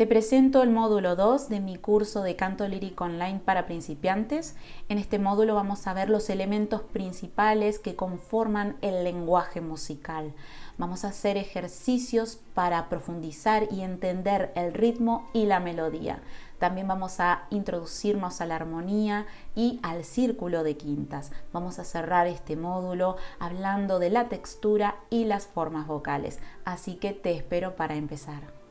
Te presento el módulo 2 de mi curso de canto lírico online para principiantes. En este módulo vamos a ver los elementos principales que conforman el lenguaje musical. Vamos a hacer ejercicios para profundizar y entender el ritmo y la melodía. También vamos a introducirnos a la armonía y al círculo de quintas. Vamos a cerrar este módulo hablando de la textura y las formas vocales. Así que te espero para empezar.